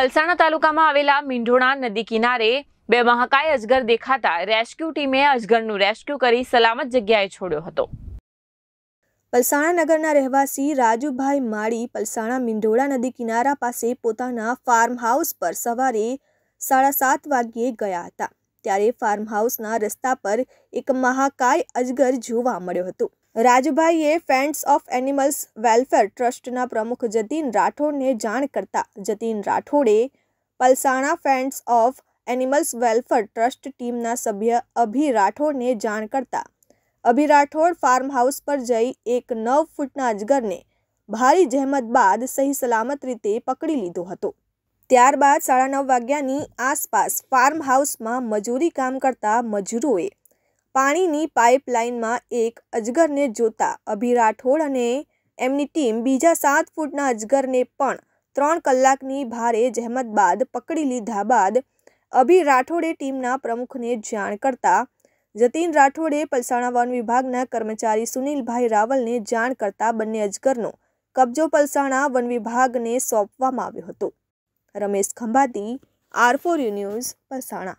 પલસાણા તાલુકામાં આવેલા મીંઢોણા નદી કિનારે બે મહાકાય અજગર દેખાતા રેસ્ક્યુ ટીમે અજગરનું રેસ્ક્યુ કરી સલામત જગ્યાએ છોડ્યો હતો પલસાણા નગરના રહેવાસી રાજુભાઈ માળી પલસાણા મીંઢોળા નદી કિનારા પાસે પોતાના ફાર્મ હાઉસ પર સવારે સાડા સાત વાગ્યે ગયા હતા ત્યારે ફાર્મ ハウス ના રસ્તા પર એક મહાकाय અજગર જોવા મળ્યો હતો રાજભાઈ એ ફૅન્ટ્સ ઓફ એનિમલ્સ વેલ્ફેર ટ્રસ્ટના પ્રમુખ જતીન રાઠોડે જાણ કરતાં જતીન રાઠોડે Palsana friends of animals welfare trust ટીમના સભ્ય અભિ રાઠોડે જાણ કરતાં અભિ રાઠોડ ફાર્મ ハウス પર જઈ એક 9 ફૂટના અજગરને ભારે જહેમત બાદ સહી સલામત રીતે પકડી લીધો હતો ત્યારબાદ 9:30 વાગ્યાની આસપાસ ફાર્મ ハウス માં મજૂરી કામ કરતા મજૂરોએ પાણીની પાઇપલાઇનમાં એક અજગરને જોતા અભિ રાઠોડ અને એમની ટીમ બીજા 7 ફૂટના અજગરને પણ 3 કલાકની ભારે જહેમત બાદ પકડી લીધા બાદ અભિ રાઠોડે ટીમના પ્રમુખને જાણ કરતા જતીન રાઠોડે પલસાણા વન વિભાગના કર્મચારી સુનિલભાઈ રાવળને જાણ કરતા બંને અજગરનો કબજો પલસાણા વન વિભાગને સોંપવામાં આવ્યો હતો Ramesh Khambhati R four U news પરસાણા